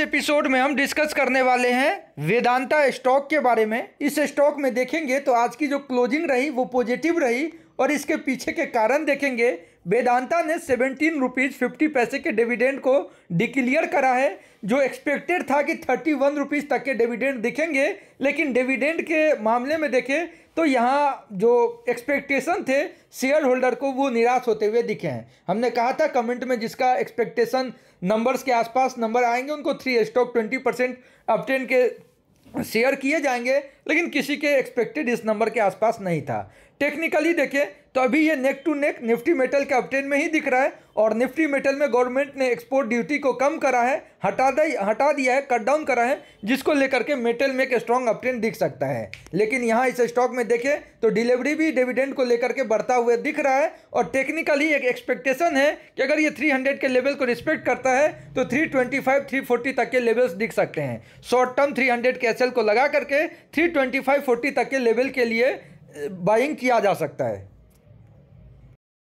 episode में हम discuss करने वाले हैं वेदांता स्टॉक के बारे में इस स्टॉक में देखेंगे तो आज की जो क्लोजिंग रही वो पॉजिटिव रही और इसके पीछे के कारण देखेंगे वेदांता ने सेवेंटीन रुपीज़ फिफ्टी पैसे के डिविडेंड को डिक्लियर करा है जो एक्सपेक्टेड था कि थर्टी वन रुपीज़ तक के डिविडेंड दिखेंगे लेकिन डिविडेंड के मामले में देखें तो यहाँ जो एक्सपेक्टेशन थे शेयर होल्डर को वो निराश होते हुए दिखे हैं हमने कहा था कमेंट में जिसका एक्सपेक्टेशन नंबर्स के आसपास नंबर आएंगे उनको थ्री स्टॉक ट्वेंटी परसेंट अपटेन के शेयर किए जाएंगे लेकिन किसी के एक्सपेक्टेड इस नंबर के आसपास नहीं था टेक्निकली देखें तो अभी ये neck to neck Nifty metal के अपटेन में ही दिख रहा है और निफ्टी मेटल में गवर्नमेंट ने एक्सपोर्ट ड्यूटी को कम करा है हटा दे हटा दिया है कट डाउन करा है जिसको लेकर के मेटल में एक स्ट्रॉन्ग अपटेन दिख सकता है लेकिन यहाँ इस स्टॉक में देखें तो डिलीवरी भी डिविडेंड को लेकर के बढ़ता हुआ दिख रहा है और टेक्निकली एक एक्सपेक्टेशन है कि अगर ये थ्री के लेवल को रिस्पेक्ट करता है तो थ्री ट्वेंटी तक के लेवल्स दिख सकते हैं शॉर्ट टर्म थ्री के एस को लगा करके थ्री ट्वेंटी फाइव फोर्टी तक के लेवल के लिए बाइंग eh, किया जा सकता है